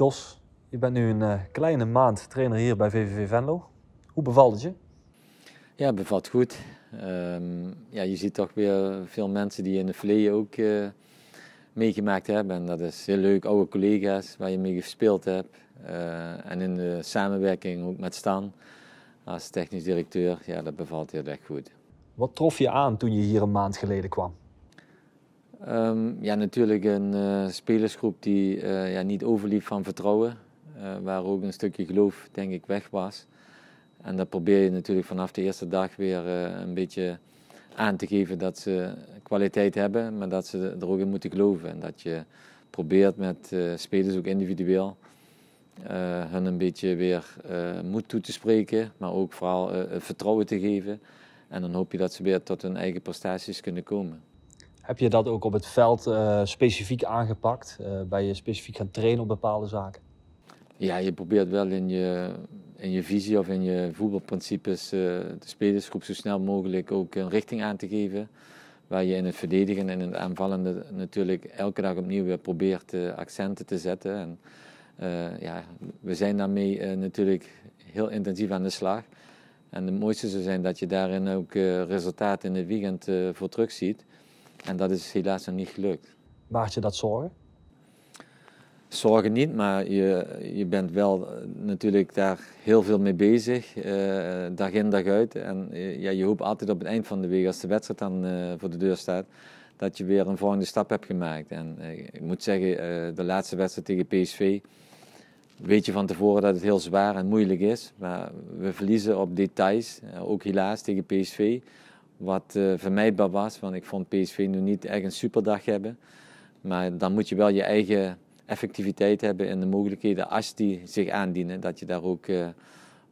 Jos, je bent nu een eh, kleine maand trainer hier bij VVV Venlo. Hoe bevalt het je? Ja, bevalt goed. Ehm, ja, je ziet toch weer veel mensen die in de verleden ook eh, meegemaakt hebben. En dat is heel leuk, oude collega's waar je mee gespeeld hebt. Eh, en in de samenwerking ook met Stan als technisch directeur. Ja, dat bevalt heel erg goed. Wat trof je aan toen je hier een maand geleden kwam? Ehm, ja, natuurlijk een eh, spelersgroep die eh, ja, niet overliep van vertrouwen. Eh, waar ook een stukje geloof, denk ik, weg was. En dat probeer je natuurlijk vanaf de eerste dag weer een beetje aan te geven dat ze kwaliteit hebben, maar dat ze er ook in moeten geloven. En dat je probeert met spelers ook individueel hun een beetje weer moed toe te spreken, maar ook vooral vertrouwen te geven. En dan hoop je dat ze weer tot hun eigen prestaties kunnen komen. Heb je dat ook op het veld eh, specifiek aangepakt? Uh, je specifiek gaan trainen op bepaalde zaken? Ja, je probeert wel in je, in je visie of in je voetbalprincipes uh, de spelersgroep zo snel mogelijk ook een richting aan te geven. Waar je in het verdedigen en in het aanvallende natuurlijk elke dag opnieuw weer probeert accenten te zetten. En, ja, we zijn daarmee natuurlijk heel intensief aan de slag. En het mooiste zou zijn dat je daarin ook resultaten in het weekend voor terugziet. ziet. En dat is helaas nog niet gelukt. Maakt je dat zorgen? Zorgen niet, maar je, je bent wel eh, natuurlijk daar heel veel mee bezig, eh, dag in dag uit. En eh, ja, je hoopt altijd op het eind van de week, als de wedstrijd dan voor de deur staat, dat je weer een volgende stap hebt gemaakt. En ik moet zeggen, de laatste wedstrijd tegen PSV, weet je van tevoren dat het heel zwaar en moeilijk is. Maar we verliezen op details, ook helaas tegen PSV. Wat eh, vermijdbaar was, want ik vond PSV nu niet echt een superdag hebben. Maar dan moet je wel je eigen effectiviteit hebben en de mogelijkheden als die zich aandienen, dat je daar ook eh,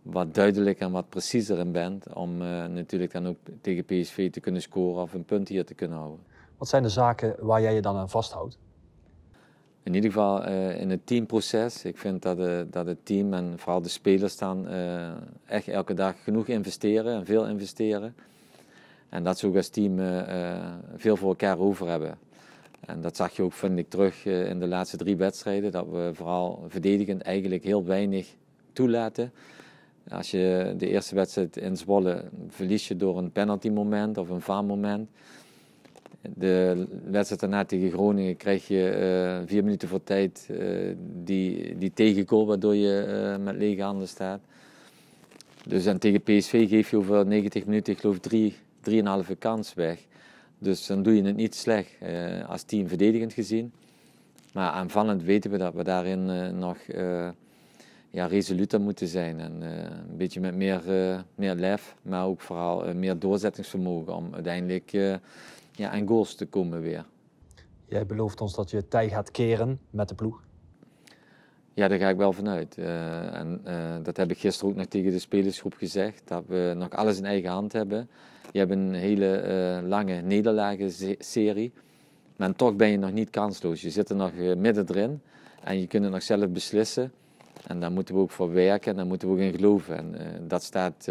wat duidelijker en wat preciezer in bent. Om eh, natuurlijk dan ook tegen PSV te kunnen scoren of een punt hier te kunnen houden. Wat zijn de zaken waar jij je dan aan vasthoudt? In ieder geval in het teamproces. Ik vind dat, dat het team en vooral de spelers dan echt elke dag genoeg investeren en veel investeren. En dat ze ook als team eh, eh, veel voor elkaar over hebben. En dat zag je ook, vind ik, terug eh, in de laatste drie wedstrijden. Dat we vooral verdedigend eigenlijk heel weinig toelaten. Als je de eerste wedstrijd in Zwolle verlies je door een penaltymoment of een vaarmoment. De wedstrijd daarna tegen Groningen krijg je vier minuten voor tijd die, die tegenkool, waardoor je met lege handen staat. Dus en tegen PSV geef je over 90 minuten, ik geloof, drie 3,5 kans weg. Dus dan doe je het niet slecht eh, als team verdedigend gezien. Maar aanvallend weten we dat we daarin eh, nog eh, ja, resoluter moeten zijn. En een beetje met meer, meer lef, maar ook vooral meer doorzettingsvermogen om uiteindelijk ja, aan goals te komen weer. Jij belooft ons dat je tij gaat keren met de ploeg. Ja, daar ga ik wel vanuit. Uh, en eh, dat heb ik gisteren ook nog tegen de spelersgroep gezegd, dat we nog alles in eigen hand hebben. Je hebt een hele eh, lange nederlagenserie, maar toch ben je nog niet kansloos. Je zit er nog midden erin en je kunt het nog zelf beslissen. En daar moeten we ook voor werken en daar moeten we ook in geloven. En dat staat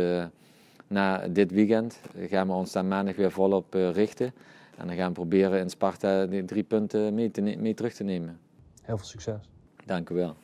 na dit weekend, gaan we ons daar maandag weer volop richten. En dan gaan we proberen in Sparta die drie punten mee, mee terug te nemen. Heel veel succes. Dank u wel.